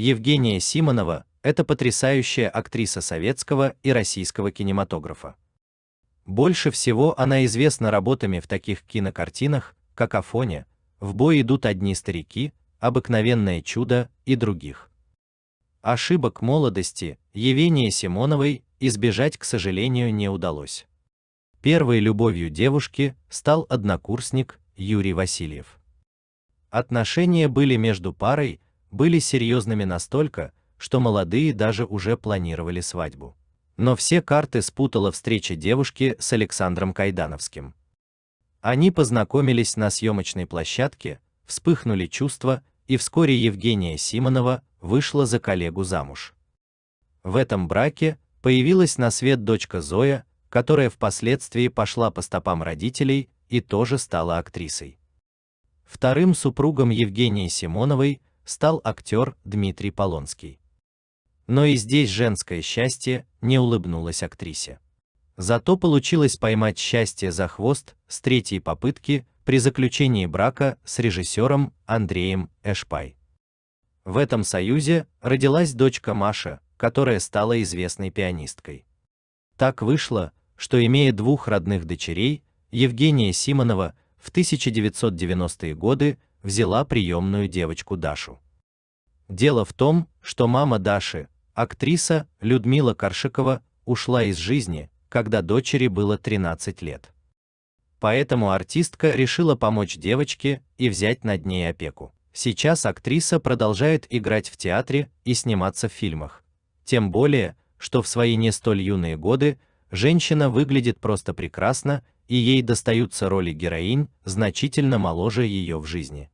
Евгения Симонова – это потрясающая актриса советского и российского кинематографа. Больше всего она известна работами в таких кинокартинах, как «Афоня», «В бой идут одни старики», «Обыкновенное чудо» и других. Ошибок молодости Евгении Симоновой избежать, к сожалению, не удалось. Первой любовью девушки стал однокурсник Юрий Васильев. Отношения были между парой, были серьезными настолько, что молодые даже уже планировали свадьбу. Но все карты спутала встреча девушки с Александром Кайдановским. Они познакомились на съемочной площадке, вспыхнули чувства, и вскоре Евгения Симонова вышла за коллегу замуж. В этом браке появилась на свет дочка Зоя, которая впоследствии пошла по стопам родителей и тоже стала актрисой. Вторым супругом Евгении Симоновой стал актер Дмитрий Полонский. Но и здесь женское счастье не улыбнулось актрисе. Зато получилось поймать счастье за хвост с третьей попытки при заключении брака с режиссером Андреем Эшпай. В этом союзе родилась дочка Маша, которая стала известной пианисткой. Так вышло, что имея двух родных дочерей, Евгения Симонова в 1990-е годы взяла приемную девочку Дашу. Дело в том, что мама Даши, актриса Людмила Коршикова, ушла из жизни, когда дочери было 13 лет. Поэтому артистка решила помочь девочке и взять над ней опеку. Сейчас актриса продолжает играть в театре и сниматься в фильмах. Тем более, что в свои не столь юные годы женщина выглядит просто прекрасно, и ей достаются роли героинь, значительно моложе ее в жизни.